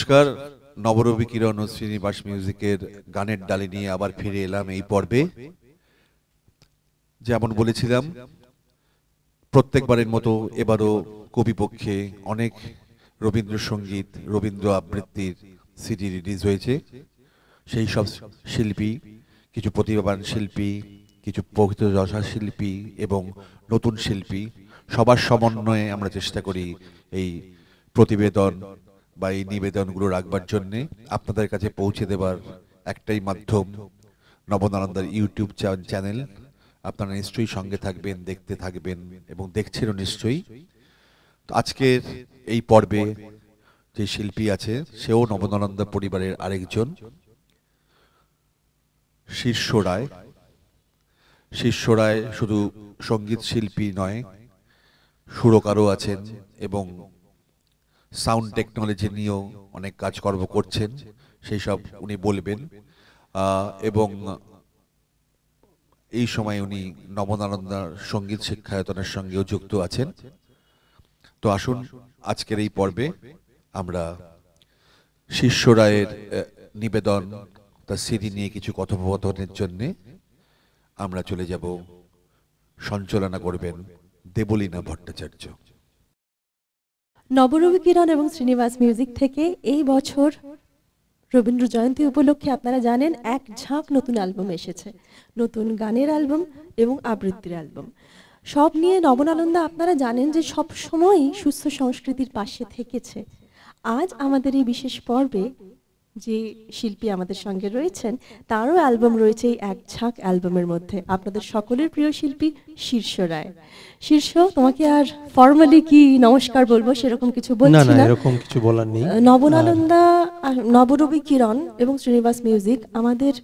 নমস্কার নবরবি কিরণ শ্রীনিবাস মিউজিকের গানের ডালি নিয়ে আবার ফিরে এলাম এই পর্বে যেমন বলেছিলাম প্রত্যেকবারের মতো এবারও কবিপক্ষে অনেক রবীন্দ্রসঙ্গীত রবীন্দ্র আবৃত্তির সিডি রিলিজ হয়েছে সেই সব শিল্পী কিছু প্রতিভাবান শিল্পী কিছু প্রকৃত দশা শিল্পী এবং নতুন শিল্পী সবার সমন্বয়ে আমরা চেষ্টা করি এই প্রতিবেদন বা এই নিবেদনগুলো রাখবার জন্যে আপনাদের কাছে পৌঁছে দেবার একটাই মাধ্যম নবনানন্দার ইউটিউব চ্যানেল আপনারা নিশ্চয়ই সঙ্গে থাকবেন দেখতে থাকবেন এবং দেখছেনও নিশ্চয়ই তো আজকের এই পর্বে যে শিল্পী আছে সেও নবনানন্দা পরিবারের আরেকজন শীর্ষ রায় শীর্ষ রায় শুধু সঙ্গীত শিল্পী নয় সুরকারও আছেন এবং সাউন্ড টেকনোলজি নিয়েও অনেক কাজকর্ম করছেন সেই সব উনি বলবেন এবং এই সময় উনি নবনানন্দা সঙ্গীত শিক্ষায়তনের সঙ্গেও যুক্ত আছেন তো আসুন আজকের এই পর্বে আমরা শিষ্য রায়ের নিবেদন তার সিডি নিয়ে কিছু কথোপকথনের জন্যে আমরা চলে যাব সঞ্চালনা করবেন দেবলীনা ভট্টাচার্য নবরবি কিরণ এবং শ্রীনিবাস মিউজিক থেকে এই বছর রবীন্দ্র জয়ন্তী উপলক্ষে আপনারা জানেন এক ঝাঁক নতুন অ্যালবাম এসেছে নতুন গানের অ্যালবাম এবং আবৃত্তির অ্যালবাম সব নিয়ে নবনানন্দা আপনারা জানেন যে সব সময় সুস্থ সংস্কৃতির পাশে থেকেছে আজ আমাদের এই বিশেষ পর্বে যে শিল্পী আমাদের সঙ্গে রয়েছেন তারও অ্যালবাম রয়েছে এই এক ঝাঁক অ্যালবামের মধ্যে আপনাদের সকলের প্রিয় শিল্পী শীর্ষ রায় শীর্ষ তোমাকে আর ফর্মালি কি নমস্কার বলবো সেরকম কিছু বলছি না এরকম কিছু বলার নেই নবনালন্দা নবরবি কিরণ এবং শ্রীনিবাস মিউজিক আমাদের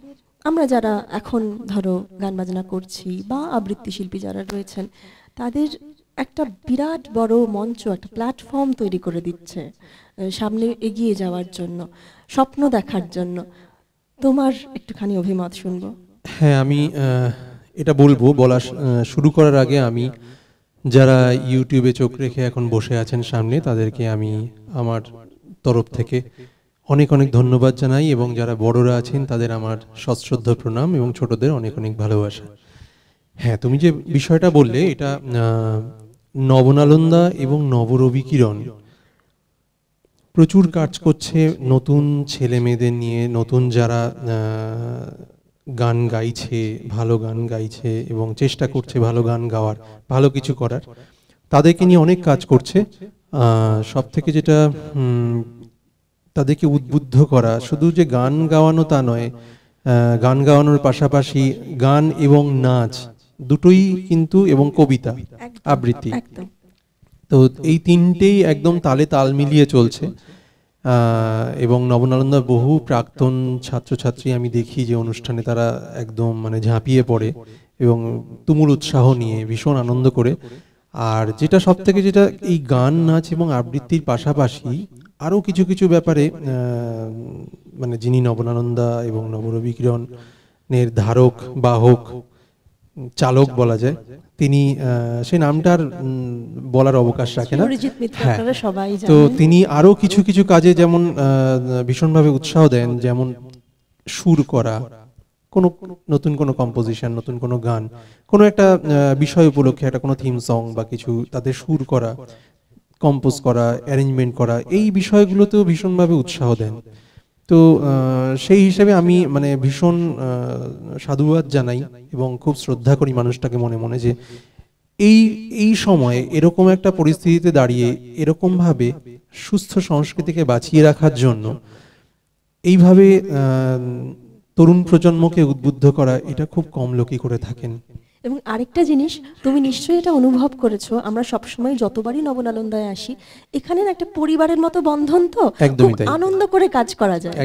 আমরা যারা এখন ধরো গান বাজনা করছি বা আবৃত্তি শিল্পী যারা রয়েছেন তাদের একটা বিরাট বড় মঞ্চ একটা প্ল্যাটফর্ম তৈরি করে দিচ্ছে সামনে এগিয়ে যাওয়ার জন্য স্বপ্ন দেখার জন্য তোমার একটুখানি অভিমত শুনবো হ্যাঁ আমি এটা বলবো বলা শুরু করার আগে আমি যারা ইউটিউবে চোখ রেখে এখন বসে আছেন সামনে তাদেরকে আমি আমার তরফ থেকে অনেক অনেক ধন্যবাদ জানাই এবং যারা বড়রা আছেন তাদের আমার সশ্রদ্ধ প্রণাম এবং ছোটদের অনেক অনেক ভালোবাসা হ্যাঁ তুমি যে বিষয়টা বললে এটা নবনালন্দা এবং নবরবিকিরণ প্রচুর কাজ করছে নতুন ছেলে মেয়েদের নিয়ে নতুন যারা গান গাইছে ভালো গান গাইছে এবং চেষ্টা করছে ভালো গান গাওয়ার ভালো কিছু করার তাদেরকে নিয়ে অনেক কাজ করছে সব থেকে যেটা তাদেরকে উদ্বুদ্ধ করা শুধু যে গান গাওয়ানো তা নয় গান গাওয়ানোর পাশাপাশি গান এবং নাচ দুটোই কিন্তু এবং কবিতা আবৃত্তি তো এই তিনটেই একদম তালে তাল মিলিয়ে চলছে এবং নবনালন্দার বহু প্রাক্তন ছাত্রছাত্রী আমি দেখি যে অনুষ্ঠানে তারা একদম মানে ঝাঁপিয়ে পড়ে এবং তুমুল উৎসাহ নিয়ে ভীষণ আনন্দ করে আর যেটা সব থেকে যেটা এই গান নাচ এবং আবৃত্তির পাশাপাশি আরও কিছু কিছু ব্যাপারে মানে যিনি নবনানন্দা এবং নবরবিকিরণের ধারক বাহক চালক বলা যায় তিনি সেই নামটার বলার অবকাশ রাখে না হ্যাঁ। তো তিনি আরো কিছু কিছু কাজে যেমন ভীষণভাবে উৎসাহ দেন যেমন সুর করা কোনো নতুন কোনো কম্পোজিশন নতুন কোনো গান কোনো একটা বিষয় উপলক্ষে একটা কোনো থিম সং বা কিছু তাদের সুর করা কম্পোজ করা অ্যারেঞ্জমেন্ট করা এই বিষয়গুলোতেও ভীষণভাবে উৎসাহ দেন তো সেই হিসেবে আমি মানে ভীষণ সাধুবাদ জানাই এবং খুব শ্রদ্ধা করি মানুষটাকে মনে মনে যে এই এই সময়ে এরকম একটা পরিস্থিতিতে দাঁড়িয়ে এরকমভাবে সুস্থ সংস্কৃতিকে বাঁচিয়ে রাখার জন্য এইভাবে তরুণ প্রজন্মকে উদ্বুদ্ধ করা এটা খুব কম লোকই করে থাকেন এবং আরেকটা জিনিস তুমি নিশ্চয়ই এটা অনুভব করেছো আমরা সবসময় যতবারই নবনালন্দায় আসি এখানে একটা পরিবারের মতো বন্ধন তো আনন্দ করে কাজ করা যায়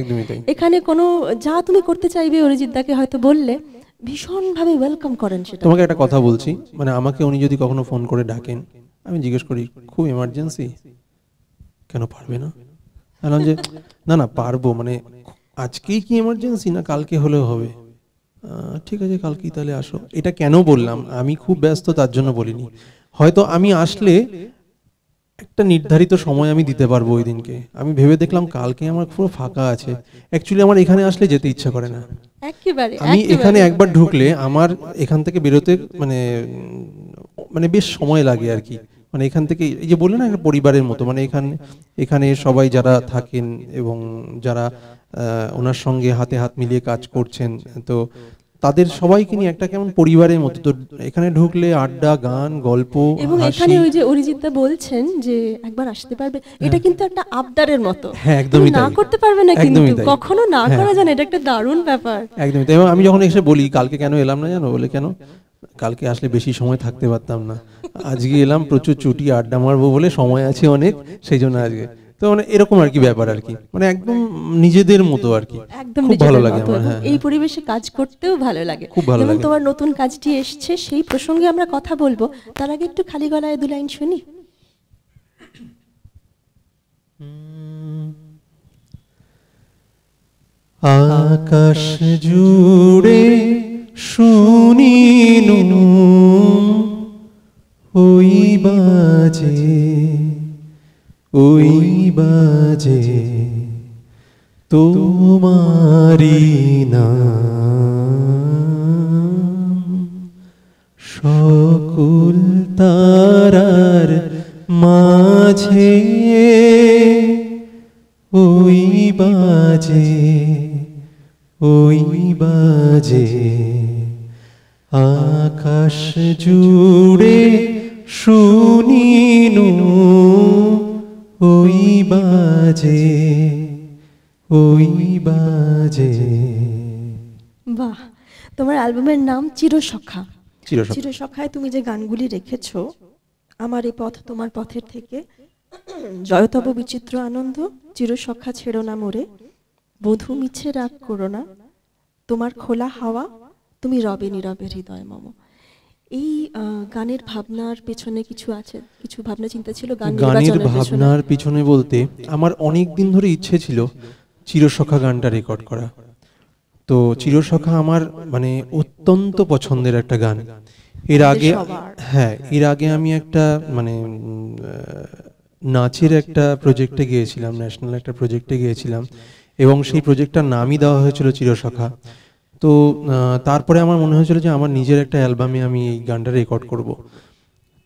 এখানে কোনো যা তুমি করতে চাইবে অরিজিৎ হয়তো বললে ভীষণ ভাবে ওয়েলকাম করেন সেটা তোমাকে একটা কথা বলছি মানে আমাকে উনি যদি কখনো ফোন করে ডাকেন আমি জিজ্ঞেস করি খুব এমার্জেন্সি কেন পারবে না বললাম যে না না পারবো মানে আজকেই কি এমার্জেন্সি না কালকে হলেও হবে ঠিক আছে কালকেই তাহলে আসো এটা কেন বললাম আমি খুব ব্যস্ত তার জন্য বলিনি হয়তো আমি আসলে একটা নির্ধারিত সময় আমি দিতে পারবো ওই দিনকে আমি ভেবে দেখলাম কালকে আমার পুরো ফাঁকা আছে অ্যাকচুয়ালি আমার এখানে আসলে যেতে ইচ্ছা করে না আমি এখানে একবার ঢুকলে আমার এখান থেকে বেরোতে মানে মানে বেশ সময় লাগে আর কি মানে এখান থেকে এই যে বললেন একটা পরিবারের মতো মানে এখানে এখানে সবাই যারা থাকেন এবং যারা ওনার সঙ্গে হাতে হাত মিলিয়ে কাজ করছেন তো তাদের সবাইকে নিয়ে একটা কেমন পরিবারের মতো তো এখানে ঢুকলে আড্ডা গান গল্প এবং এখানে ওই যে অরিজিৎ দা বলছেন যে একবার আসতে পারবে এটা হ্যাঁ। কিন্তু একটা আবদারের মতো হ্যাঁ একদমই না করতে পারবে না কিন্তু কখনো না করা হ্যাঁ। যায় এটা একটা দারুণ ব্যাপার একদমই তাই আমি যখন এসে বলি কালকে কেন এলাম না জানো বলে কেন কালকে আসলে বেশি সময় থাকতে পারতাম না আজকে এলাম প্রচুর চুটি আড্ডা মারবো বলে সময় আছে অনেক সেই জন্য আজকে তো মানে এরকম আর কি ব্যাপার আর কি মানে একদম নিজেদের মতো আর কি একদম ভালো লাগে হ্যাঁ, এই হ্যাঁ। পরিবেশে কাজ করতেও ভালো লাগে খুব ভালো লাগে তোমার নতুন কাজটি এসছে সেই প্রসঙ্গে আমরা কথা বলবো তার আগে একটু খালি গলায় দু লাইন শুনি আকাশ জুড়ে শুনি নুনু ওই বাজে ওই বাজে তোমারি না সকল তারার মাঝে ওই বাজে ওই বাজে আকাশ জুড়ে নু ওই বাজে ওই বাজে বাহ তোমার অ্যালবামের নাম চিরসখা চিরসখায় তুমি যে গানগুলি রেখেছ আমার এই পথ তোমার পথের থেকে জয়তব বিচিত্র আনন্দ চিরসখা ছেড়ো না মোরে বধু মিছে রাগ করো না তোমার খোলা হাওয়া তুমি রবে নীরবে হৃদয় মম এই গানের ভাবনার পেছনে কিছু আছে কিছু ভাবনা চিন্তা ছিল গানের ভাবনার পিছনে বলতে আমার অনেক দিন ধরে ইচ্ছে ছিল চিরসখা গানটা রেকর্ড করা তো চিরসখা আমার মানে অত্যন্ত পছন্দের একটা গান এর আগে হ্যাঁ এর আগে আমি একটা মানে নাচের একটা প্রজেক্টে গিয়েছিলাম ন্যাশনাল একটা প্রজেক্টে গিয়েছিলাম এবং সেই প্রজেক্টটার নামই দেওয়া হয়েছিল চিরসখা তো তারপরে আমার মনে হয়েছিল যে আমার নিজের একটা অ্যালবামে আমি এই গানটা রেকর্ড করব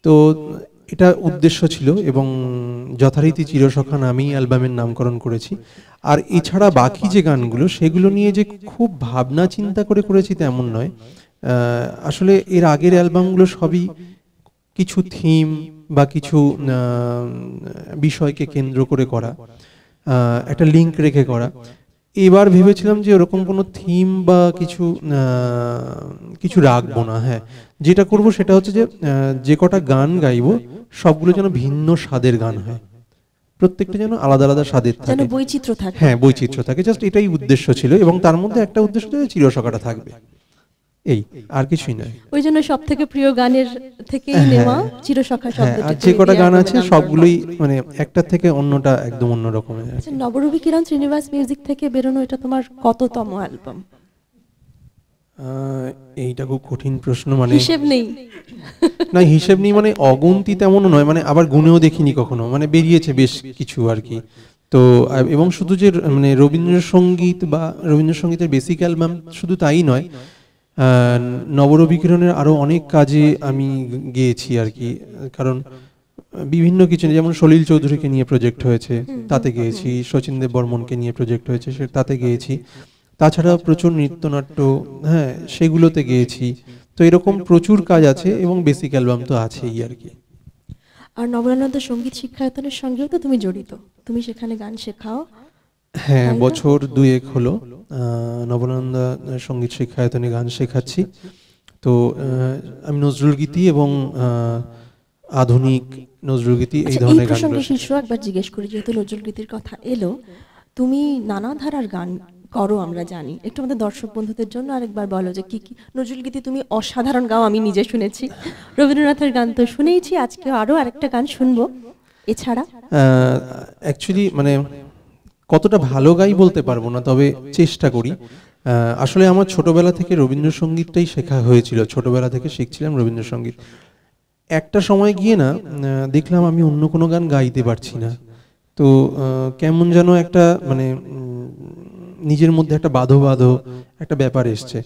তো এটা উদ্দেশ্য ছিল এবং যথারীতি চিরসখান আমি অ্যালবামের নামকরণ করেছি আর এছাড়া বাকি যে গানগুলো সেগুলো নিয়ে যে খুব ভাবনা চিন্তা করে করেছি তেমন নয় আসলে এর আগের অ্যালবামগুলো সবই কিছু থিম বা কিছু বিষয়কে কেন্দ্র করে করা একটা লিঙ্ক রেখে করা এবার ভেবেছিলাম যে ওরকম কোনো থিম বা কিছু কিছু রাখবো না হ্যাঁ যেটা করব সেটা হচ্ছে যে যে কটা গান গাইব সবগুলো যেন ভিন্ন স্বাদের গান হয় প্রত্যেকটা যেন আলাদা আলাদা স্বাদের থাকে বৈচিত্র্য থাকে হ্যাঁ বৈচিত্র্য থাকে জাস্ট এটাই উদ্দেশ্য ছিল এবং তার মধ্যে একটা উদ্দেশ্য চিরসকাটা থাকবে এই আর কিছুই নয় ওই জন্য সব থেকে প্রিয় গানের থেকে হ্যাঁ, হ্যাঁ। হ্যাঁ, আর যে কটা গান আছে সবগুলোই মানে একটা থেকে অন্যটা একদম অন্য রকমের আচ্ছা নবরবি কিরণ শ্রীনিবাস মিউজিক থেকে বেরোনো এটা তোমার কততম অ্যালবাম এইটা খুব কঠিন প্রশ্ন মানে হিসেব নেই না হিসেব নেই মানে অগুন্তি তেমনও নয় মানে আবার গুনেও দেখিনি কখনো মানে বেরিয়েছে বেশ কিছু আর কি তো এবং শুধু যে মানে রবীন্দ্রসঙ্গীত বা রবীন্দ্রসঙ্গীতের বেসিক অ্যালবাম শুধু তাই নয় নবরবিকিরণের আরও অনেক কাজে আমি গিয়েছি আর কি কারণ বিভিন্ন কিছু যেমন সলিল চৌধুরীকে নিয়ে প্রজেক্ট হয়েছে তাতে গিয়েছি শচীন দেব বর্মনকে নিয়ে প্রজেক্ট হয়েছে সে তাতে গিয়েছি তাছাড়া প্রচুর নৃত্যনাট্য হ্যাঁ সেগুলোতে গিয়েছি তো এরকম প্রচুর কাজ আছে এবং বেসিক অ্যালবাম তো আছেই আর কি আর নবরানন্দ সঙ্গীত শিক্ষায়তনের সঙ্গেও তো তুমি জড়িত তুমি সেখানে গান শেখাও হ্যাঁ বছর দুয়েক হলো নবনন্দা সঙ্গীত শিক্ষায়তনে গান শেখাচ্ছি তো আমি নজরুল গীতি এবং আধুনিক নজরুল গীতি এই আচ্ছা, ধরনের গান প্রসঙ্গে শিশু একবার জিজ্ঞেস করি যেহেতু নজরুল গীতির কথা এলো তুমি নানা ধারার গান করো আমরা জানি একটু আমাদের দর্শক বন্ধুদের জন্য আরেকবার বলো যে কি কি নজরুল গীতি তুমি অসাধারণ গাও আমি নিজে শুনেছি রবীন্দ্রনাথের গান তো শুনেইছি আজকে আরও আরেকটা গান শুনবো এছাড়া অ্যাকচুয়ালি মানে কতটা ভালো গাই বলতে পারবো না তবে চেষ্টা করি আসলে আমার ছোটবেলা থেকে রবীন্দ্রসঙ্গীতটাই শেখা হয়েছিল ছোটবেলা থেকে শিখছিলাম রবীন্দ্রসঙ্গীত একটা সময় গিয়ে না দেখলাম আমি অন্য কোনো গান গাইতে পারছি না তো কেমন যেন একটা মানে নিজের মধ্যে একটা বাধো বাধো একটা ব্যাপার এসছে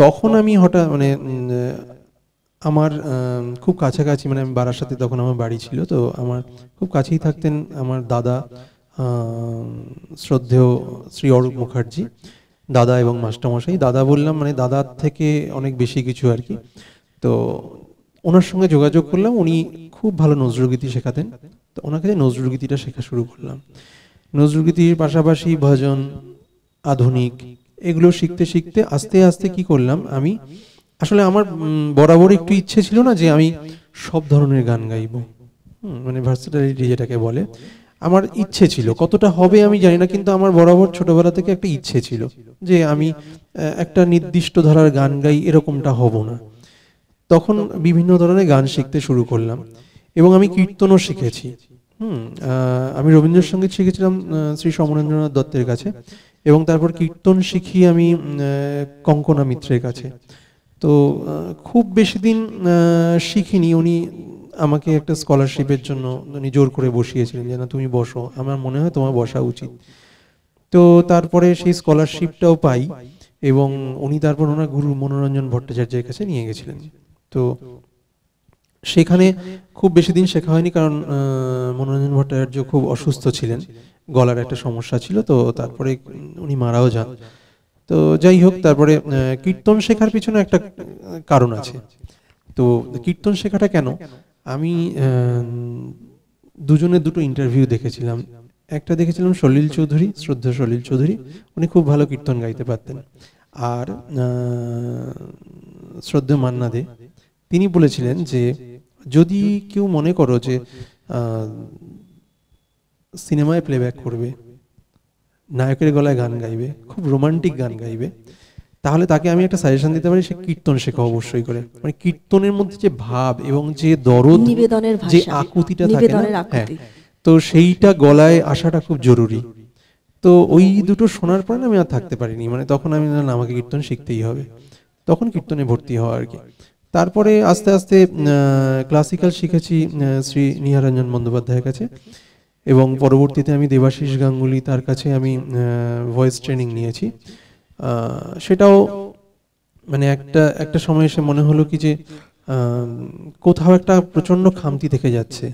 তখন আমি হঠাৎ মানে আমার খুব কাছাকাছি মানে আমি সাথে তখন আমার বাড়ি ছিল তো আমার খুব কাছেই থাকতেন আমার দাদা শ্রদ্ধেয় শ্রী অরূপ মুখার্জি দাদা এবং মাস্টারমশাই দাদা বললাম মানে দাদার থেকে অনেক বেশি কিছু আর কি তো ওনার সঙ্গে যোগাযোগ করলাম উনি খুব ভালো নজরুলগীতি শেখাতেন তো ওনার কাছে নজরুলগীতিটা শেখা শুরু করলাম নজরুলগীতির পাশাপাশি ভজন আধুনিক এগুলো শিখতে শিখতে আস্তে আস্তে কি করলাম আমি আসলে আমার বরাবর একটু ইচ্ছে ছিল না যে আমি সব ধরনের গান গাইব মানে ভার্সিটালিটি যেটাকে বলে আমার ইচ্ছে ছিল কতটা হবে আমি জানি না কিন্তু আমার বরাবর ছোটবেলা থেকে একটা ইচ্ছে ছিল যে আমি একটা নির্দিষ্ট ধারার গান গাই এরকমটা হব না তখন বিভিন্ন ধরনের গান শিখতে শুরু করলাম এবং আমি কীর্তনও শিখেছি হুম আমি রবীন্দ্রসঙ্গীত শিখেছিলাম শ্রী সমরেন্দ্রনাথ দত্তের কাছে এবং তারপর কীর্তন শিখি আমি কঙ্কনা মিত্রের কাছে তো খুব বেশি দিন শিখিনি উনি আমাকে একটা স্কলারশিপের জন্য উনি জোর করে বসিয়েছিলেন যে না তুমি বসো আমার মনে হয় তোমার বসা উচিত তো তারপরে সেই স্কলারশিপটাও পাই এবং উনি তারপর ওনার গুরু মনোরঞ্জন ভট্টাচার্যের কাছে নিয়ে গেছিলেন তো সেখানে খুব বেশি দিন শেখা হয়নি কারণ মনোরঞ্জন ভট্টাচার্য খুব অসুস্থ ছিলেন গলার একটা সমস্যা ছিল তো তারপরে উনি মারাও যান তো যাই হোক তারপরে কীর্তন শেখার পিছনে একটা কারণ আছে তো কীর্তন শেখাটা কেন আমি দুজনের দুটো ইন্টারভিউ দেখেছিলাম একটা দেখেছিলাম সলিল চৌধুরী শ্রদ্ধা সলিল চৌধুরী উনি খুব ভালো কীর্তন গাইতে পারতেন আর শ্রদ্ধা মান্না দে তিনি বলেছিলেন যে যদি কেউ মনে করো যে সিনেমায় প্লেব্যাক করবে নায়কের গলায় গান গাইবে খুব রোমান্টিক গান গাইবে তাহলে তাকে আমি একটা সাজেশন দিতে পারি সে কীর্তন শেখা অবশ্যই করে মানে কীর্তনের মধ্যে যে ভাব এবং যে দরদ যে আকুতিটা থাকে না হ্যাঁ তো সেইটা গলায় আসাটা খুব জরুরি তো ওই দুটো শোনার পরে আমি আর থাকতে পারিনি মানে তখন আমি না আমাকে কীর্তন শিখতেই হবে তখন কীর্তনে ভর্তি হওয়া আর কি তারপরে আস্তে আস্তে ক্লাসিক্যাল শিখেছি শ্রী নিহারঞ্জন বন্দ্যোপাধ্যায়ের কাছে এবং পরবর্তীতে আমি দেবাশিস গাঙ্গুলি তার কাছে আমি ভয়েস ট্রেনিং নিয়েছি সেটাও মানে একটা একটা সময় এসে মনে হলো কি যে কোথাও একটা প্রচন্ড খামতি থেকে যাচ্ছে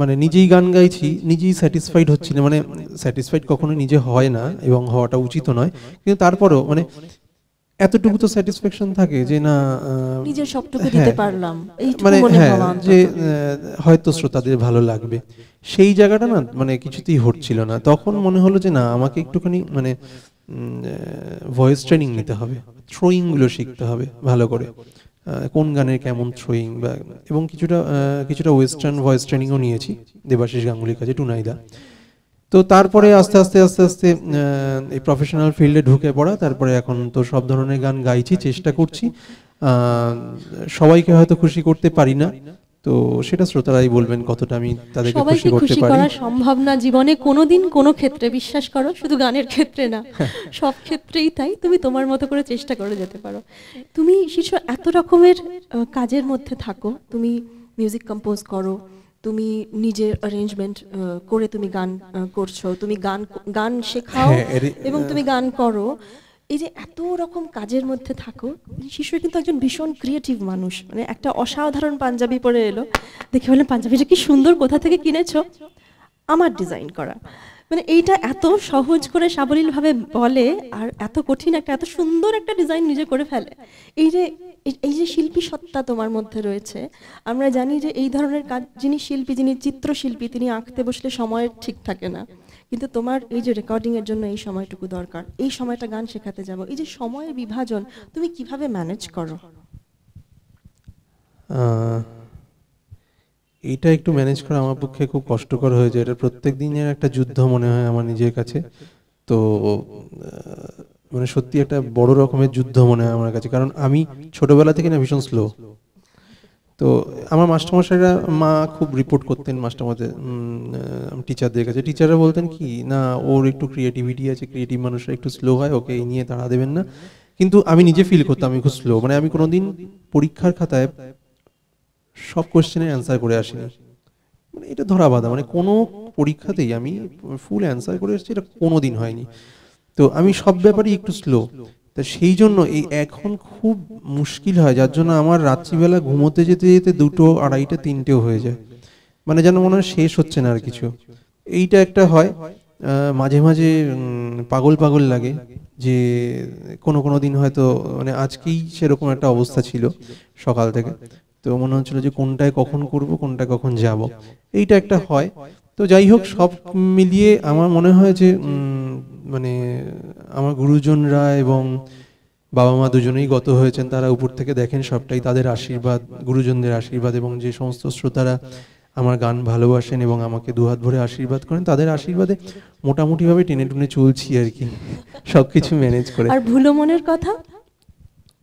মানে নিজেই গান গাইছি নিজেই স্যাটিসফাইড হচ্ছি না মানে স্যাটিসফাইড কখনো নিজে হয় না এবং হওয়াটা উচিত নয় কিন্তু তারপরেও মানে এতটুকু তো স্যাটিসফ্যাকশন থাকে যে না নিজের সবটুকু দিতে হ্যাঁ। পারলাম মানে হ্যাঁ যে হয়তো শ্রোতাদের ভালো লাগবে সেই জায়গাটা না মানে কিছুতেই হচ্ছিল না তখন মনে হলো যে না আমাকে একটুখানি মানে ভয়েস ট্রেনিং নিতে হবে থ্রোয়িংগুলো শিখতে হবে ভালো করে কোন গানের কেমন থ্রোয়িং বা এবং কিছুটা কিছুটা ওয়েস্টার্ন ভয়েস ট্রেনিংও নিয়েছি দেবাশিস গাঙ্গুলির কাছে টুনাইদা তো তারপরে আস্তে আস্তে আস্তে আস্তে এই প্রফেশনাল ফিল্ডে ঢুকে পড়া তারপরে এখন তো সব ধরনের গান গাইছি চেষ্টা করছি সবাইকে হয়তো খুশি করতে পারি না তো সেটা শ্রোতারাই বলবেন কতটা আমি তাদের খুশি করতে পারি করা সম্ভব না জীবনে কোনোদিন কোনো ক্ষেত্রে বিশ্বাস করো শুধু গানের ক্ষেত্রে না সব ক্ষেত্রেই তাই তুমি তোমার মতো করে চেষ্টা করে যেতে পারো তুমি শিশু এত রকমের কাজের মধ্যে থাকো তুমি মিউজিক কম্পোজ করো তুমি নিজে অ্যারেঞ্জমেন্ট করে তুমি গান করছো তুমি গান গান শেখাও হ্যাঁ, এবং তুমি গান করো এই যে এত রকম কাজের মধ্যে থাকো মানে শিশু কিন্তু একজন ভীষণ ক্রিয়েটিভ মানুষ মানে একটা অসাধারণ পাঞ্জাবি পরে এলো দেখে বললেন পাঞ্জাবিটা কি সুন্দর কোথা থেকে কিনেছো আমার ডিজাইন করা মানে এইটা এত সহজ করে সাবলীলভাবে বলে আর এত কঠিন একটা এত সুন্দর একটা ডিজাইন নিজে করে ফেলে এই যে এই যে শিল্পী সত্তা তোমার মধ্যে রয়েছে আমরা জানি যে এই ধরনের কাজ যিনি শিল্পী যিনি চিত্রশিল্পী তিনি আঁকতে বসলে সময়ের ঠিক থাকে না কিন্তু তোমার এই যে রেকর্ডিংয়ের জন্য এই সময়টুকু দরকার এই সময়টা গান শেখাতে যাব এই যে সময়ের বিভাজন তুমি কিভাবে ম্যানেজ করো এটা একটু ম্যানেজ করা আমার পক্ষে খুব কষ্টকর হয়ে যায় এটা প্রত্যেক দিনের একটা যুদ্ধ মনে হয় আমার নিজের কাছে তো মানে সত্যি একটা বড় রকমের যুদ্ধ মনে হয় আমার কাছে কারণ আমি ছোটবেলা থেকে না ভীষণ স্লো তো আমার মাস্টারমশাইরা মা খুব রিপোর্ট করতেন মাস্টারমশাই টিচারদের কাছে টিচাররা বলতেন কি না ওর একটু ক্রিয়েটিভিটি আছে ক্রিয়েটিভ মানুষরা একটু স্লো হয় ওকে এই নিয়ে তাড়া দেবেন না কিন্তু আমি নিজে ফিল করতাম আমি খুব স্লো মানে আমি কোনোদিন পরীক্ষার খাতায় সব কোয়েশ্চেনের অ্যান্সার করে আসিনি মানে এটা ধরা বাধা মানে কোনো পরীক্ষাতেই আমি ফুল অ্যান্সার করে এসেছি এটা কোনো দিন হয়নি তো আমি সব ব্যাপারেই একটু স্লো সেই জন্য এই এখন খুব মুশকিল হয় যার জন্য আমার রাত্রিবেলা ঘুমোতে যেতে যেতে দুটো আড়াইটা তিনটেও হয়ে যায় মানে যেন মনে হয় শেষ হচ্ছে না আর কিছু এইটা একটা হয় মাঝে মাঝে পাগল পাগল লাগে যে কোনো কোনো দিন হয়তো মানে আজকেই সেরকম একটা অবস্থা ছিল সকাল থেকে তো মনে হচ্ছিল যে কোনটায় কখন করব কোনটা কখন যাব এইটা একটা হয় তো যাই হোক সব মিলিয়ে আমার মনে হয় যে মানে আমার গুরুজনরা এবং বাবা মা দুজনেই গত হয়েছেন তারা উপর থেকে দেখেন সবটাই তাদের আশীর্বাদ গুরুজনদের আশীর্বাদ এবং যে সমস্ত শ্রোতারা আমার গান ভালোবাসেন এবং আমাকে দুহাত ভরে আশীর্বাদ করেন তাদের আশীর্বাদে মোটামুটিভাবে টেনে টুনে চলছি আর কি সব কিছু ম্যানেজ করে আর ভুলো মনের কথা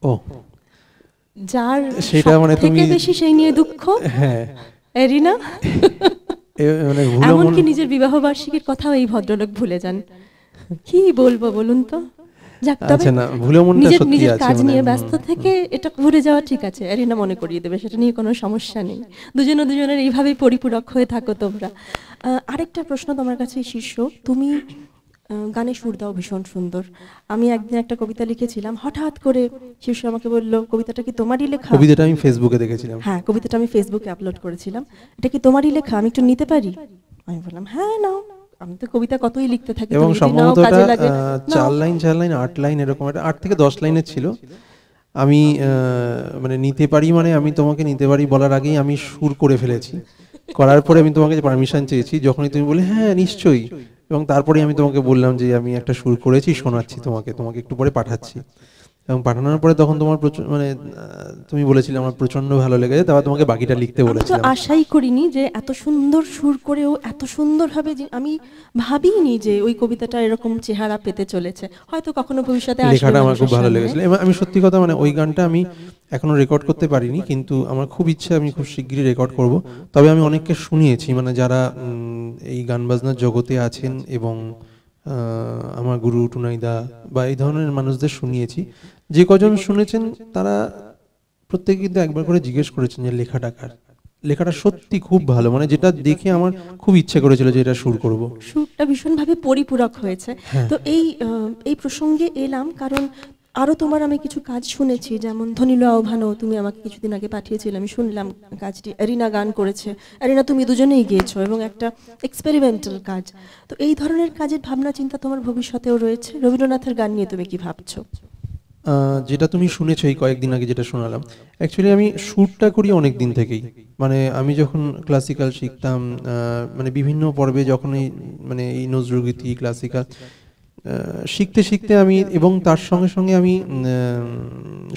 ও যার সেটা মানে তুমি বেশি সেই নিয়ে দুঃখ হ্যাঁ এরিনা মানে এমনকি নিজের বিবাহ বার্ষিকীর কথাও এই ভদ্রলোক ভুলে যান কি বলবো বলুন তো যাক আচ্ছা, নিজের নিজের কাজ মানে নিয়ে ব্যস্ত থেকে এটা যাওয়া ঠিক আছে মনে করিয়ে দেবে সেটা নিয়ে কোনো সমস্যা নেই দুজনের এইভাবেই পরিপূরক হয়ে থাকো তোমরা আরেকটা প্রশ্ন তোমার কাছে শিষ্য তুমি গানের সুরদাও ভীষণ সুন্দর আমি একদিন একটা কবিতা লিখেছিলাম হঠাৎ করে শিশু আমাকে বলল কবিতাটা কি তোমারই লেখা কবিতাটা আমি ফেসবুকে দেখেছিলাম হ্যাঁ কবিতাটা আমি ফেসবুকে আপলোড করেছিলাম এটা কি তোমারই লেখা আমি একটু নিতে পারি আমি বললাম হ্যাঁ নাও আমি তো কবিতা কতই লিখতে থাকি এবং সম্ভবত চার লাইন চার লাইন আট লাইন এরকম একটা আট থেকে দশ লাইনের ছিল আমি মানে নিতে পারি মানে আমি তোমাকে নিতে পারি বলার আগেই আমি সুর করে ফেলেছি করার পরে আমি তোমাকে পারমিশন চেয়েছি যখনই তুমি বলে হ্যাঁ নিশ্চয়ই এবং তারপরে আমি তোমাকে বললাম যে আমি একটা সুর করেছি শোনাচ্ছি তোমাকে তোমাকে একটু পরে পাঠাচ্ছি এবং পাঠানোর পরে তখন তোমার প্রচুর মানে তুমি বলেছিলে আমার প্রচন্ড ভালো লেগেছে তারপর তোমাকে বাকিটা লিখতে বলেছিলাম আশাই করিনি যে এত সুন্দর সুর করেও এত সুন্দরভাবে আমি ভাবিনি যে ওই কবিতাটা এরকম চেহারা পেতে চলেছে হয়তো কখনো ভবিষ্যতে লেখাটা আমার খুব ভালো লেগেছিল এবং আমি সত্যি কথা মানে ওই গানটা আমি এখনো রেকর্ড করতে পারিনি কিন্তু আমার খুব ইচ্ছে আমি খুব শিগগিরই রেকর্ড করব তবে আমি অনেককে শুনিয়েছি মানে যারা এই গান বাজনার জগতে আছেন এবং আমার গুরু টুনাইদা বা এই ধরনের মানুষদের শুনিয়েছি যে কজন শুনেছেন তারা প্রত্যেকে কিন্তু একবার করে জিজ্ঞেস করেছেন যে লেখাটা কার লেখাটা সত্যি খুব ভালো মানে যেটা দেখে আমার খুব ইচ্ছে করেছিল যে এটা সুর করব সুরটা ভীষণভাবে পরিপূরক হয়েছে হ্যাঁ। তো এই এই প্রসঙ্গে এলাম কারণ আরো তোমার আমি কিছু কাজ শুনেছি যেমন ধনিল আহ্বানও তুমি আমাকে কিছুদিন আগে পাঠিয়েছিলে আমি শুনলাম কাজটি অ্যারিনা গান করেছে অ্যারিনা তুমি দুজনেই গিয়েছো এবং একটা এক্সপেরিমেন্টাল কাজ তো এই ধরনের কাজের ভাবনা চিন্তা তোমার ভবিষ্যতেও রয়েছে রবীন্দ্রনাথের গান নিয়ে তুমি কি ভাবছো যেটা তুমি শুনেছো এই কয়েকদিন আগে যেটা শোনালাম অ্যাকচুয়ালি আমি শ্যুটটা করি অনেক দিন থেকেই মানে আমি যখন ক্লাসিক্যাল শিখতাম মানে বিভিন্ন পর্বে যখন এই মানে এই নজরুলগীতি ক্লাসিক্যাল শিখতে শিখতে আমি এবং তার সঙ্গে সঙ্গে আমি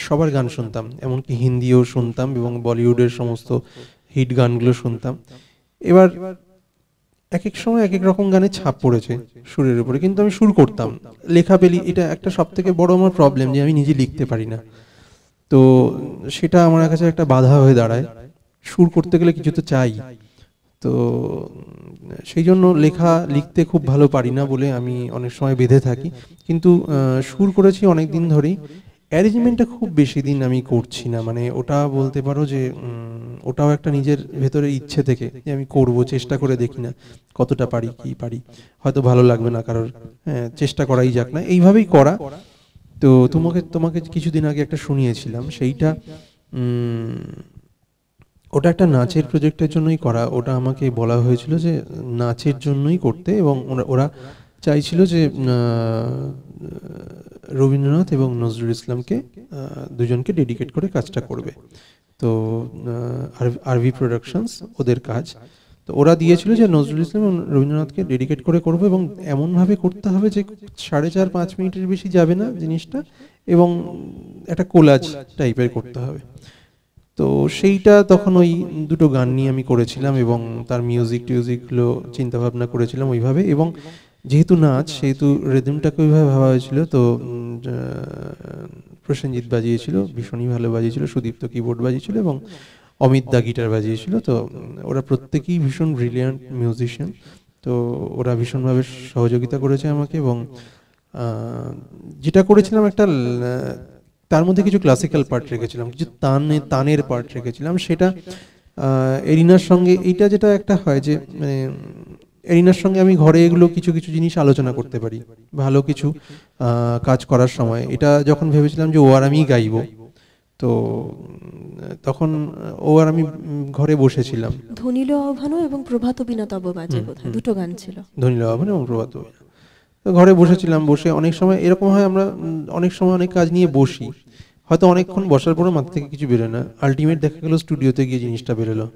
সবার গান শুনতাম এমনকি হিন্দিও শুনতাম এবং বলিউডের সমস্ত হিট গানগুলো শুনতাম এবার এক এক সময় এক এক রকম গানে ছাপ পড়েছে সুরের উপরে কিন্তু আমি সুর করতাম লেখা পেলি এটা একটা সব থেকে বড় আমার প্রবলেম যে আমি নিজে লিখতে পারি না তো সেটা আমার কাছে একটা বাধা হয়ে দাঁড়ায় সুর করতে গেলে কিছু তো চাই তো সেই জন্য লেখা লিখতে খুব ভালো পারি না বলে আমি অনেক সময় বেঁধে থাকি কিন্তু সুর করেছি অনেক দিন ধরেই অ্যারেঞ্জমেন্টটা খুব বেশি দিন আমি করছি না মানে ওটা বলতে পারো যে ওটাও একটা নিজের ভেতরে ইচ্ছে থেকে যে আমি করব চেষ্টা করে দেখি না কতটা পারি কি পারি হয়তো ভালো লাগবে না কারোর হ্যাঁ চেষ্টা করাই যাক না এইভাবেই করা তো তোমাকে তোমাকে কিছুদিন আগে একটা শুনিয়েছিলাম সেইটা ওটা একটা নাচের প্রজেক্টের জন্যই করা ওটা আমাকে বলা হয়েছিল যে নাচের জন্যই করতে এবং ওরা চাইছিল যে রবীন্দ্রনাথ এবং নজরুল ইসলামকে দুজনকে ডেডিকেট করে কাজটা করবে তো আরভি প্রোডাকশনস ওদের কাজ তো ওরা দিয়েছিল যে নজরুল ইসলাম এবং রবীন্দ্রনাথকে ডেডিকেট করে করবে এবং এমনভাবে করতে হবে যে সাড়ে চার পাঁচ মিনিটের বেশি যাবে না জিনিসটা এবং একটা কোলাজ টাইপের করতে হবে তো সেইটা তখন ওই দুটো গান নিয়ে আমি করেছিলাম এবং তার মিউজিক টিউজিকগুলো চিন্তাভাবনা করেছিলাম ওইভাবে এবং যেহেতু নাচ সেহেতু রেদমটাকে ওইভাবে ভাবা হয়েছিল তো প্রসেনজিৎ বাজিয়েছিল ভীষণই ভালো বাজিয়েছিল সুদীপ্ত কিবোর্ড বাজিয়েছিল এবং অমিত দা গিটার বাজিয়েছিল তো ওরা প্রত্যেকেই ভীষণ ব্রিলিয়ান্ট মিউজিশিয়ান তো ওরা ভীষণভাবে সহযোগিতা করেছে আমাকে এবং যেটা করেছিলাম একটা তার মধ্যে কিছু ক্লাসিক্যাল পার্ট রেখেছিলাম কিছু তানে তানের পার্ট রেখেছিলাম সেটা এরিনার সঙ্গে এইটা যেটা একটা হয় যে মানে এরিনার সঙ্গে আমি ঘরে এগুলো কিছু কিছু জিনিস আলোচনা করতে পারি ভালো কিছু কাজ করার সময় এটা যখন ভেবেছিলাম যে ও আর আমি গাইব তো তখন ও আর আমি ঘরে বসেছিলাম ধনিল আহ্বান এবং প্রভাত অভিনাত বাজে দুটো গান ছিল ধনিল আহ্বান এবং প্রভাত ঘরে বসেছিলাম বসে অনেক সময় এরকম হয় আমরা অনেক সময় অনেক কাজ নিয়ে বসি হয়তো অনেকক্ষণ বসার পরে মাথা থেকে কিছু বেরোয় না আলটিমেট দেখা গেল স্টুডিওতে গিয়ে জিনিসটা বেরোলো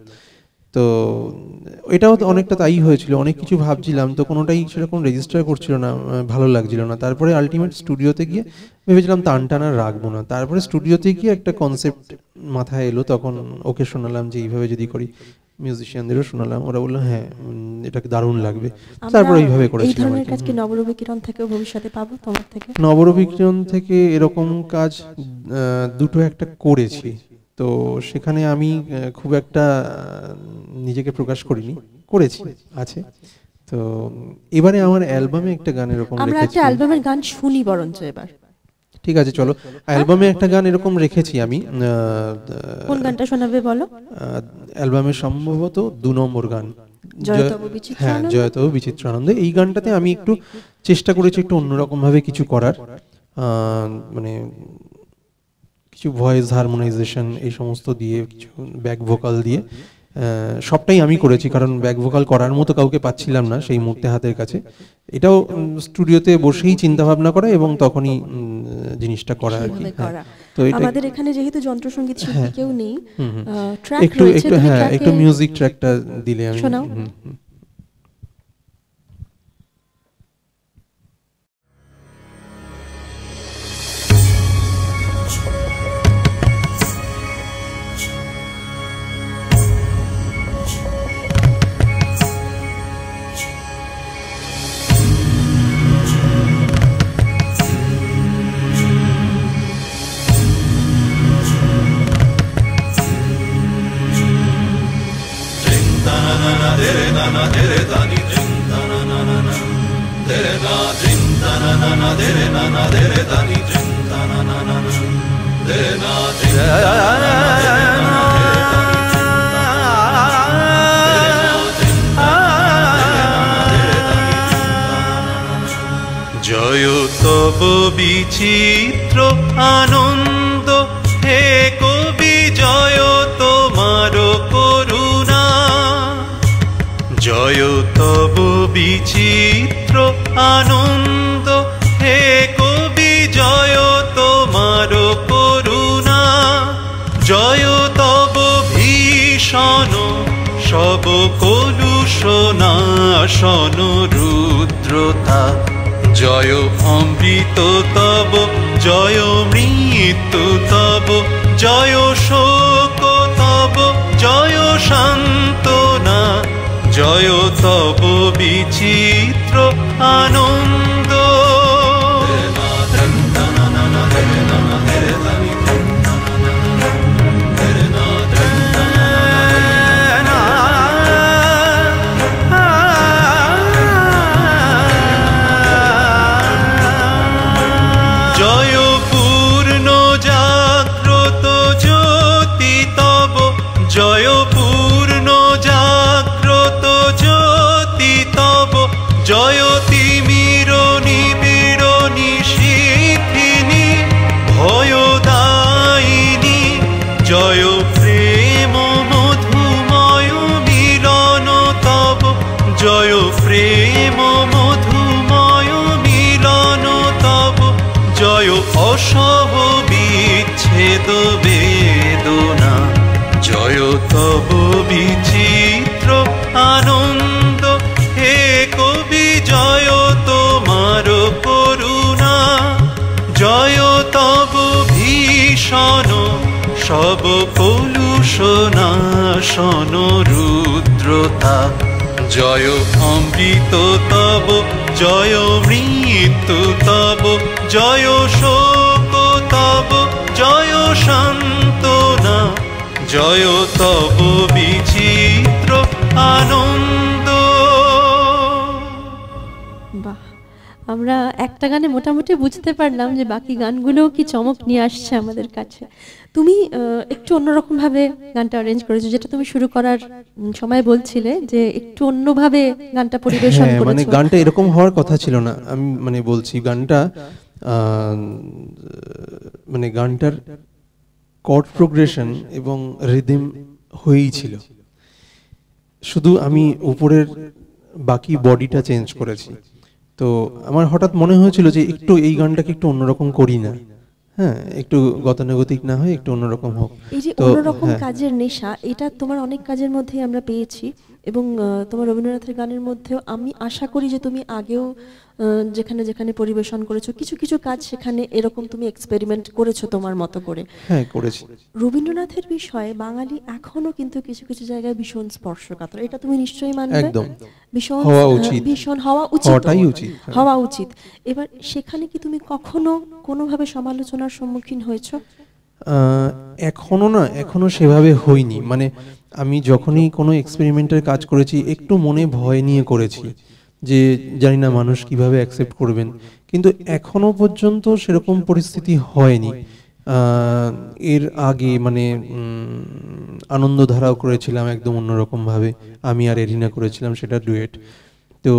তো এটাও অনেকটা তাই হয়েছিল অনেক কিছু ভাবছিলাম তো কোনোটাই সেরকম রেজিস্টার করছিল না ভালো লাগছিল না তারপরে আলটিমেট স্টুডিওতে গিয়ে ভেবেছিলাম টান টানা রাখবো না তারপরে স্টুডিওতে গিয়ে একটা কনসেপ্ট মাথায় এলো তখন ওকে শোনালাম যে এইভাবে যদি করি মিউজিশিয়ানদেরও শোনালাম ওরা বললো হ্যাঁ এটাকে দারুণ লাগবে তারপর এইভাবে করেছিলাম নবরবিকিরণ থেকে এরকম কাজ দুটো একটা করেছি তো সেখানে আমি খুব একটা নিজেকে প্রকাশ করিনি করেছি আছে তো এবারে আমার অ্যালবামে একটা গান এরকম আমরা একটা অ্যালবামের গান শুনি বরঞ্চ এবার ঠিক আছে চলো অ্যালবামে একটা গান এরকম রেখেছি আমি কোন গানটা শোনাবে বলো অ্যালবামে সম্ভবত দু নম্বর গান হ্যাঁ জয়ত বিচিত্র এই গানটাতে আমি একটু চেষ্টা করেছি একটু অন্যরকম ভাবে কিছু করার মানে কিছু ভয়েস হারমোনাইজেশন এই সমস্ত দিয়ে কিছু ব্যাক ভোকাল দিয়ে সবটাই আমি করেছি কারণ ব্যাক ভোকাল করার মতো কাউকে পাচ্ছিলাম না সেই মুহূর্তে হাতের কাছে এটাও স্টুডিওতে বসেই চিন্তা ভাবনা করা এবং তখনই জিনিসটা করা আর কি হ্যাঁ, তো আমাদের এখানে যেহেতু যন্ত্রসঙ্গীত শিল্পী হ্যাঁ। কেউ নেই একটু একটু হ্যাঁ একটু মিউজিক ট্র্যাকটা দিলে আমি শাসন রুদ্রতা জয় অমৃত তব জয় মৃত্যু তব জয় শোক তব জয় শান্তনা জয় তব বিচিত্র আনন্দ ঘোষণা শোন রুদ্রতা জয় অমৃত তব জয় মৃত্যু তব জয় শোক তব জয় শান্ত জয় তব বিচিত্র আনন্দ আমরা একটা গানে মোটামুটি বুঝতে পারলাম যে বাকি গানগুলোও কি চমক নিয়ে আসছে আমাদের কাছে তুমি একটু অন্যরকমভাবে গানটা অ্যারেঞ্জ করেছো যেটা তুমি শুরু করার সময় বলছিলে যে একটু অন্যভাবে গানটা পরিবেশন হ্যাঁ, মানে করেছো মানে গানটা এরকম হওয়ার কথা ছিল না আমি মানে বলছি গানটা মানে গানটার কর্ড প্রোগ্রেশন এবং রিদিম হয়েই ছিল শুধু আমি উপরের বাকি বডিটা চেঞ্জ করেছি তো আমার হঠাৎ মনে হয়েছিল যে একটু এই গানটাকে একটু অন্যরকম করি না হ্যাঁ একটু গতানুগতিক না হয় একটু অন্যরকম হোক এই যে অন্যরকম হ্যাঁ। কাজের নেশা এটা তোমার অনেক কাজের মধ্যে আমরা পেয়েছি এবং তোমার রবীন্দ্রনাথের গানের মধ্যেও আমি আশা করি যে তুমি আগেও যেখানে যেখানে পরিবেশন করেছো কিছু কিছু কাজ সেখানে এরকম তুমি এক্সপেরিমেন্ট করেছো তোমার মতো করে হ্যাঁ, রবীন্দ্রনাথের বিষয়ে বাঙালি এখনো কিন্তু কিছু কিছু জায়গায় ভীষণ স্পর্শকাতর এটা তুমি নিশ্চয়ই মানবে ভীষণ হওয়া উচিত ভীষণ হওয়া উচিত উচিত হ্যাঁ। হওয়া উচিত এবার সেখানে কি তুমি কখনো কোনোভাবে সমালোচনার সম্মুখীন হয়েছো এখনো না এখনো সেভাবে হয়নি মানে আমি যখনই কোনো এক্সপেরিমেন্টের কাজ করেছি একটু মনে ভয় নিয়ে করেছি যে জানি না মানুষ কিভাবে অ্যাকসেপ্ট করবেন কিন্তু এখনও পর্যন্ত সেরকম পরিস্থিতি হয়নি এর আগে মানে আনন্দধারাও করেছিলাম একদম অন্যরকমভাবে আমি আর এরিনা করেছিলাম সেটা ডুয়েট তো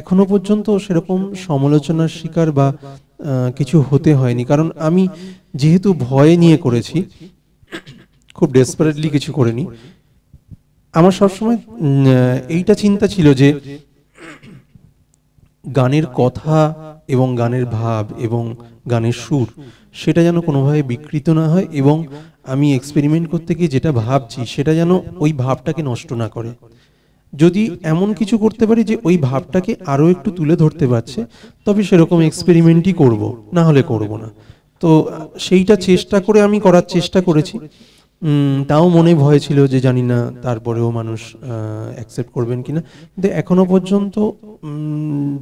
এখনো পর্যন্ত সেরকম সমালোচনার শিকার বা কিছু হতে হয়নি কারণ আমি যেহেতু ভয় নিয়ে করেছি খুব ডেসপারেটলি কিছু করিনি আমার সবসময় এইটা চিন্তা ছিল যে গানের কথা এবং গানের ভাব এবং গানের সুর সেটা যেন কোনোভাবে বিকৃত না হয় এবং আমি এক্সপেরিমেন্ট করতে গিয়ে যেটা ভাবছি সেটা যেন ওই ভাবটাকে নষ্ট না করে যদি এমন কিছু করতে পারি যে ওই ভাবটাকে আরও একটু তুলে ধরতে পারছে তবে সেরকম এক্সপেরিমেন্টই করব না হলে করব না তো সেইটা চেষ্টা করে আমি করার চেষ্টা করেছি তাও মনে ভয় ছিল যে জানি না তারপরেও মানুষ অ্যাকসেপ্ট করবেন কিনা কিন্তু এখনো পর্যন্ত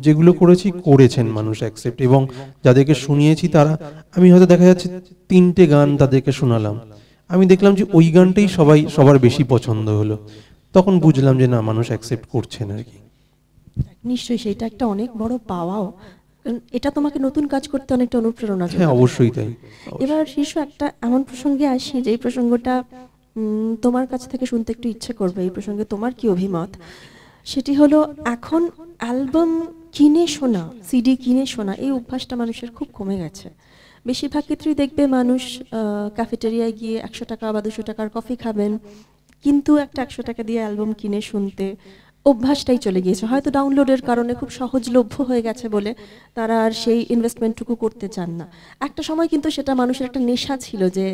যেগুলো করেছি করেছেন মানুষ অ্যাকসেপ্ট এবং যাদেরকে শুনিয়েছি তারা আমি হয়তো দেখা যাচ্ছে তিনটে গান তাদেরকে শোনালাম আমি দেখলাম যে ওই গানটাই সবাই সবার বেশি পছন্দ হলো তখন বুঝলাম যে না মানুষ অ্যাকসেপ্ট করছেন আর কি নিশ্চয়ই সেটা একটা অনেক বড় পাওয়াও এটা তোমাকে নতুন কাজ করতে অনেকটা অনুপ্রেরণা হ্যাঁ অবশ্যই তাই এবার শীর্ষ একটা এমন প্রসঙ্গে আসি যে প্রসঙ্গটা তোমার কাছ থেকে শুনতে একটু ইচ্ছে করবে এই প্রসঙ্গে তোমার কি অভিমত সেটি হলো এখন অ্যালবাম কিনে শোনা সিডি কিনে শোনা এই অভ্যাসটা মানুষের খুব কমে গেছে বেশিরভাগ ক্ষেত্রেই দেখবে মানুষ ক্যাফেটেরিয়ায় গিয়ে একশো টাকা বা দুশো টাকার কফি খাবেন কিন্তু একটা একশো টাকা দিয়ে অ্যালবাম কিনে শুনতে অভ্যাসটাই চলে গিয়েছে হয়তো ডাউনলোডের কারণে খুব সহজলভ্য হয়ে গেছে বলে তারা আর সেই ইনভেস্টমেন্টটুকু করতে চান না একটা সময় কিন্তু সেটা মানুষের একটা নেশা ছিল যে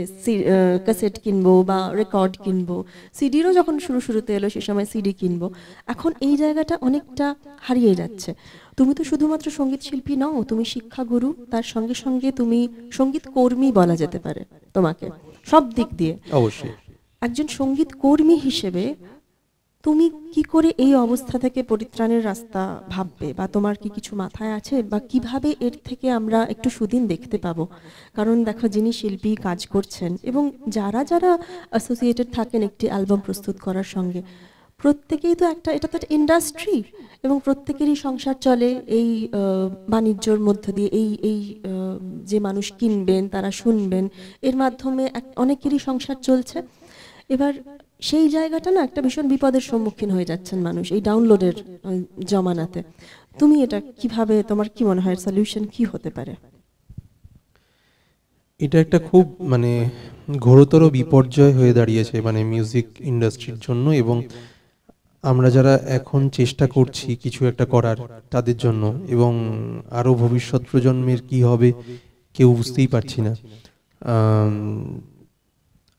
ক্যাসেট কিনবো বা রেকর্ড কিনবো সিডিরও যখন শুরু শুরুতে এলো সে সময় সিডি কিনবো এখন এই জায়গাটা অনেকটা হারিয়ে যাচ্ছে তুমি তো শুধুমাত্র সঙ্গীত শিল্পী নও তুমি শিক্ষাগুরু তার সঙ্গে সঙ্গে তুমি সঙ্গীত কর্মী বলা যেতে পারে তোমাকে সব দিক দিয়ে অবশ্যই একজন সঙ্গীত কর্মী হিসেবে তুমি কি করে এই অবস্থা থেকে পরিত্রাণের রাস্তা ভাববে বা তোমার কি কিছু মাথায় আছে বা কিভাবে এর থেকে আমরা একটু সুদিন দেখতে পাবো কারণ দেখো যিনি শিল্পী কাজ করছেন এবং যারা যারা অ্যাসোসিয়েটেড থাকেন একটি অ্যালবাম প্রস্তুত করার সঙ্গে প্রত্যেকেই তো একটা এটা তো একটা ইন্ডাস্ট্রি এবং প্রত্যেকেরই সংসার চলে এই বাণিজ্যর মধ্য দিয়ে এই এই যে মানুষ কিনবেন তারা শুনবেন এর মাধ্যমে অনেকেরই সংসার চলছে এবার সেই জায়গাটা না একটা ভীষণ বিপদের সম্মুখীন হয়ে যাচ্ছেন মানুষ এই ডাউনলোডের জমানাতে তুমি এটা কিভাবে তোমার কি মনে হয় সলিউশন কি হতে পারে এটা একটা খুব মানে ঘোরতর বিপর্যয় হয়ে দাঁড়িয়েছে মানে মিউজিক ইন্ডাস্ট্রির জন্য এবং আমরা যারা এখন চেষ্টা করছি কিছু একটা করার তাদের জন্য এবং আরও ভবিষ্যৎ প্রজন্মের কি হবে কেউ বুঝতেই পারছি না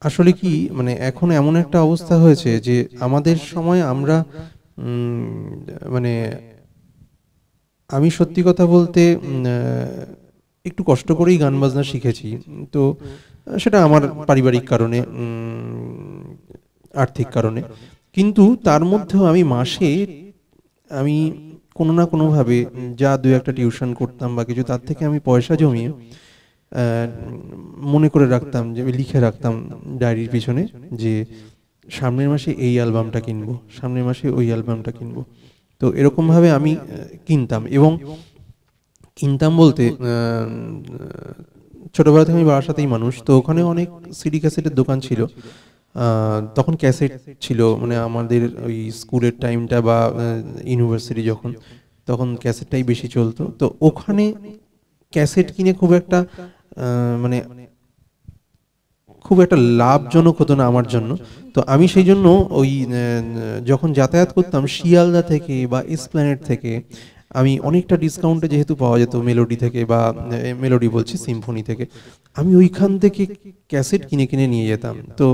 আসলে কি মানে এখন এমন একটা অবস্থা হয়েছে যে আমাদের সময় আমরা মানে আমি সত্যি কথা বলতে একটু কষ্ট করেই গান বাজনা শিখেছি তো সেটা আমার পারিবারিক কারণে আর্থিক কারণে কিন্তু তার মধ্যেও আমি মাসে আমি কোনো না কোনোভাবে যা দু একটা টিউশন করতাম বা কিছু তার থেকে আমি পয়সা জমিয়ে মনে করে রাখতাম যে লিখে রাখতাম ডায়েরির পিছনে যে সামনের মাসে এই অ্যালবামটা কিনবো সামনের মাসে ওই অ্যালবামটা কিনবো তো এরকমভাবে আমি কিনতাম এবং কিনতাম বলতে ছোটোবেলা থেকে আমি বারাসাতেই মানুষ তো ওখানে অনেক সিডি ক্যাসেটের দোকান ছিল তখন ক্যাসেট ছিল মানে আমাদের ওই স্কুলের টাইমটা বা ইউনিভার্সিটি যখন তখন ক্যাসেটটাই বেশি চলতো তো ওখানে ক্যাসেট কিনে খুব একটা মানে খুব একটা লাভজনক হতো না আমার জন্য তো আমি সেই জন্য ওই যখন যাতায়াত করতাম শিয়ালদা থেকে বা ইসপ্ল্যানেট থেকে আমি অনেকটা ডিসকাউন্টে যেহেতু পাওয়া যেত মেলোডি থেকে বা মেলোডি বলছি সিম্ফনি থেকে আমি ওইখান থেকে ক্যাসেট কিনে কিনে নিয়ে যেতাম তো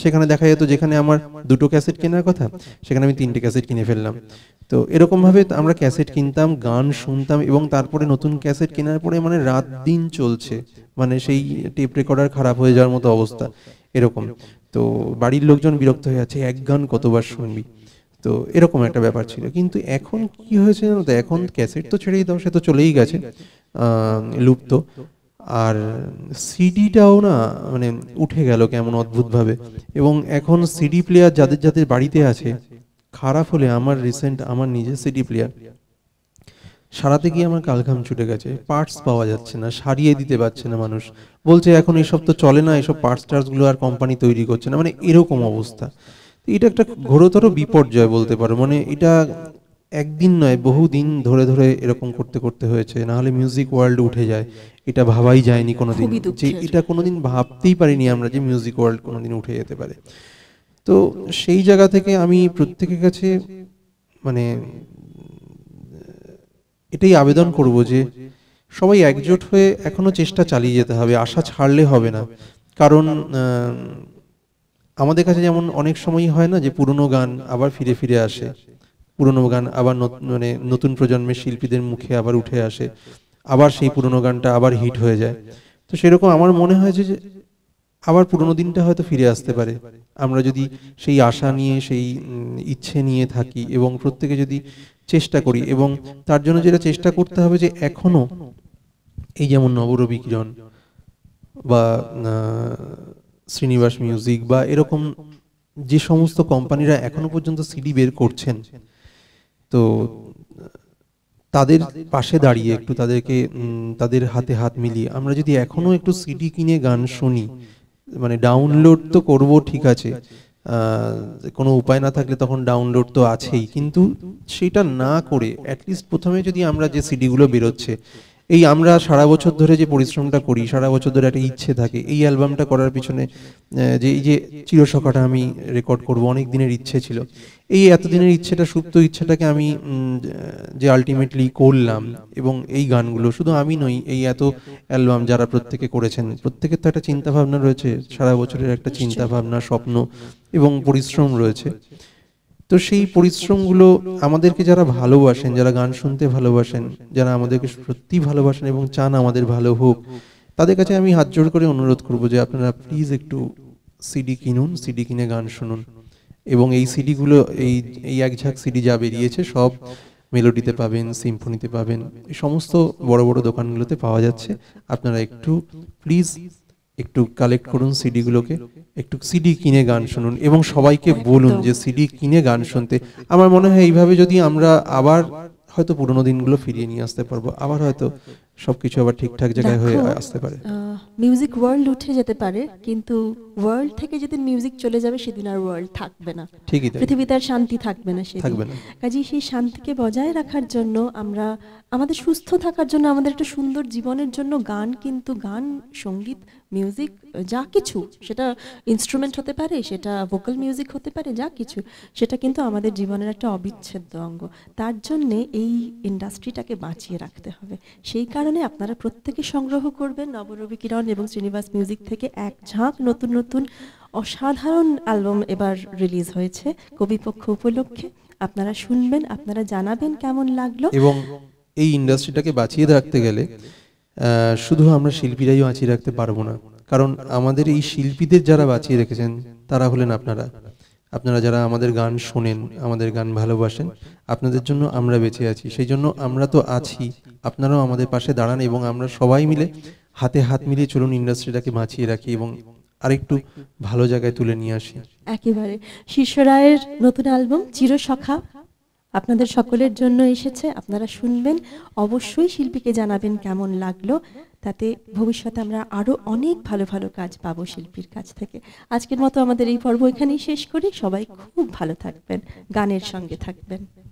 সেখানে দেখা যেত যেখানে আমার দুটো ক্যাসেট কেনার কথা সেখানে আমি তিনটে ক্যাসেট কিনে ফেললাম তো এরকমভাবে আমরা ক্যাসেট কিনতাম গান শুনতাম এবং তারপরে নতুন ক্যাসেট কেনার পরে মানে রাত দিন চলছে মানে সেই টেপ রেকর্ডার খারাপ হয়ে যাওয়ার মতো অবস্থা এরকম তো বাড়ির লোকজন বিরক্ত হয়ে আছে এক গান কতবার শুনবি তো এরকম একটা ব্যাপার ছিল কিন্তু এখন কি হয়েছে জানো তো এখন ক্যাসেট তো ছেড়েই দাও সে তো চলেই গেছে লুপ্ত আর সিডিটাও না মানে উঠে গেল কেমন অদ্ভুতভাবে এবং এখন সিডি প্লেয়ার যাদের যাদের বাড়িতে আছে খারাপ হলে আমার রিসেন্ট আমার নিজের সিডি প্লেয়ার সারাতে গিয়ে আমার কালঘাম ছুটে গেছে পার্টস পাওয়া যাচ্ছে না সারিয়ে দিতে পারছে না মানুষ বলছে এখন এসব তো চলে না এসব পার্টস টার্সগুলো আর কোম্পানি তৈরি করছে না মানে এরকম অবস্থা এটা একটা ঘোরতর বিপর্যয় বলতে পারো মানে এটা একদিন নয় বহু দিন ধরে ধরে এরকম করতে করতে হয়েছে না হলে মিউজিক ওয়ার্ল্ড উঠে যায় এটা ভাবাই যায়নি কোনোদিন যে এটা কোনোদিন ভাবতেই পারিনি আমরা যে মিউজিক ওয়ার্ল্ড কোনোদিন উঠে যেতে পারে তো সেই জায়গা থেকে আমি প্রত্যেকের কাছে মানে এটাই আবেদন করব যে সবাই একজোট হয়ে এখনো চেষ্টা চালিয়ে যেতে হবে আশা ছাড়লে হবে না কারণ আমাদের কাছে যেমন অনেক সময়ই হয় না যে পুরনো গান আবার ফিরে ফিরে আসে পুরনো গান আবার মানে নতুন প্রজন্মের শিল্পীদের মুখে আবার উঠে আসে আবার সেই পুরনো গানটা আবার হিট হয়ে যায় তো সেরকম আমার মনে হয়েছে যে আবার পুরনো দিনটা হয়তো ফিরে আসতে পারে আমরা যদি সেই আশা নিয়ে সেই ইচ্ছে নিয়ে থাকি এবং প্রত্যেকে যদি চেষ্টা করি এবং তার জন্য যেটা চেষ্টা করতে হবে যে এখনও এই যেমন নবরবিকিরণ বা শ্রীনিবাস মিউজিক বা এরকম যে সমস্ত কোম্পানিরা এখনো পর্যন্ত সিডি বের করছেন তো তাদের পাশে দাঁড়িয়ে একটু তাদেরকে তাদের হাতে হাত মিলিয়ে আমরা যদি এখনো একটু সিডি কিনে গান শুনি মানে ডাউনলোড তো করব ঠিক আছে কোনো উপায় না থাকলে তখন ডাউনলোড তো আছেই কিন্তু সেটা না করে অ্যাটলিস্ট প্রথমে যদি আমরা যে সিডিগুলো বেরোচ্ছে এই আমরা সারা বছর ধরে যে পরিশ্রমটা করি সারা বছর ধরে একটা ইচ্ছে থাকে এই অ্যালবামটা করার পিছনে যে এই যে চিরসখাটা আমি রেকর্ড করব অনেক দিনের ইচ্ছে ছিল এই এতদিনের ইচ্ছেটা সুপ্ত ইচ্ছেটাকে আমি যে আলটিমেটলি করলাম এবং এই গানগুলো শুধু আমি নই এই এত অ্যালবাম যারা প্রত্যেকে করেছেন প্রত্যেকের তো একটা চিন্তাভাবনা রয়েছে সারা বছরের একটা চিন্তাভাবনা স্বপ্ন এবং পরিশ্রম রয়েছে তো সেই পরিশ্রমগুলো আমাদেরকে যারা ভালোবাসেন যারা গান শুনতে ভালোবাসেন যারা আমাদেরকে সত্যি ভালোবাসেন এবং চান আমাদের ভালো হোক তাদের কাছে আমি হাত জোর করে অনুরোধ করব যে আপনারা প্লিজ একটু সিডি কিনুন সিডি কিনে গান শুনুন এবং এই সিডিগুলো এই এই এক ঝাঁক সিডি যা বেরিয়েছে সব মেলোডিতে পাবেন সিম্ফনিতে পাবেন এই সমস্ত বড় বড় দোকানগুলোতে পাওয়া যাচ্ছে আপনারা একটু প্লিজ একটু কালেক্ট করুন সিডিগুলোকে একটু সিডি কিনে গান শুনুন এবং সবাইকে বলুন যে সিডি কিনে গান শুনতে আমার মনে হয় এইভাবে যদি আমরা আবার হয়তো পুরনো দিনগুলো ফিরিয়ে নিয়ে আসতে পারবো আবার হয়তো সবকিছু আবার ঠিকঠাক জায়গায় হয়ে আসতে পারে মিউজিক ওয়ার্ল্ড উঠে যেতে পারে কিন্তু ওয়ার্ল্ড থেকে যেদিন মিউজিক চলে যাবে সেদিন আর ওয়ার্ল্ড থাকবে না ঠিকই তাই পৃথিবীতে আর শান্তি থাকবে না সেদিন থাকবে না কাজেই সেই শান্তিকে বজায় রাখার জন্য আমরা আমাদের সুস্থ থাকার জন্য আমাদের একটা সুন্দর জীবনের জন্য গান কিন্তু গান সঙ্গীত মিউজিক যা কিছু সেটা ইনস্ট্রুমেন্ট হতে পারে সেটা ভোকাল মিউজিক হতে পারে যা কিছু সেটা কিন্তু আমাদের জীবনের একটা অবিচ্ছেদ্য অঙ্গ তার জন্যে এই ইন্ডাস্ট্রিটাকে বাঁচিয়ে রাখতে হবে সেই কারণে আপনারা প্রত্যেকে সংগ্রহ করবেন নবরবি কিরণ এবং শ্রীনিবাস মিউজিক থেকে এক ঝাঁক নতুন নতুন অসাধারণ অ্যালবাম এবার রিলিজ হয়েছে কবিপক্ষ উপলক্ষে আপনারা শুনবেন আপনারা জানাবেন কেমন লাগলো এবং এই ইন্ডাস্ট্রিটাকে বাঁচিয়ে রাখতে গেলে শুধু আমরা শিল্পীরাই বাঁচিয়ে রাখতে পারবো না কারণ আমাদের এই শিল্পীদের যারা বাঁচিয়ে রেখেছেন তারা হলেন আপনারা আপনারা যারা আমাদের গান শোনেন আমাদের গান ভালোবাসেন আপনাদের জন্য আমরা বেঁচে আছি সেই জন্য আমরা তো আছি আপনারাও আমাদের পাশে দাঁড়ান এবং আমরা সবাই মিলে হাতে হাত মিলিয়ে চলুন ইন্ডাস্ট্রিটাকে বাঁচিয়ে রাখি এবং আরেকটু ভালো জায়গায় তুলে নিয়ে আসি একেবারে শীর্ষ রায়ের নতুন অ্যালবাম চিরসখা আপনাদের সকলের জন্য এসেছে আপনারা শুনবেন অবশ্যই শিল্পীকে জানাবেন কেমন লাগলো তাতে ভবিষ্যতে আমরা আরও অনেক ভালো ভালো কাজ পাবো শিল্পীর কাছ থেকে আজকের মতো আমাদের এই পর্ব এখানেই শেষ করি সবাই খুব ভালো থাকবেন গানের সঙ্গে থাকবেন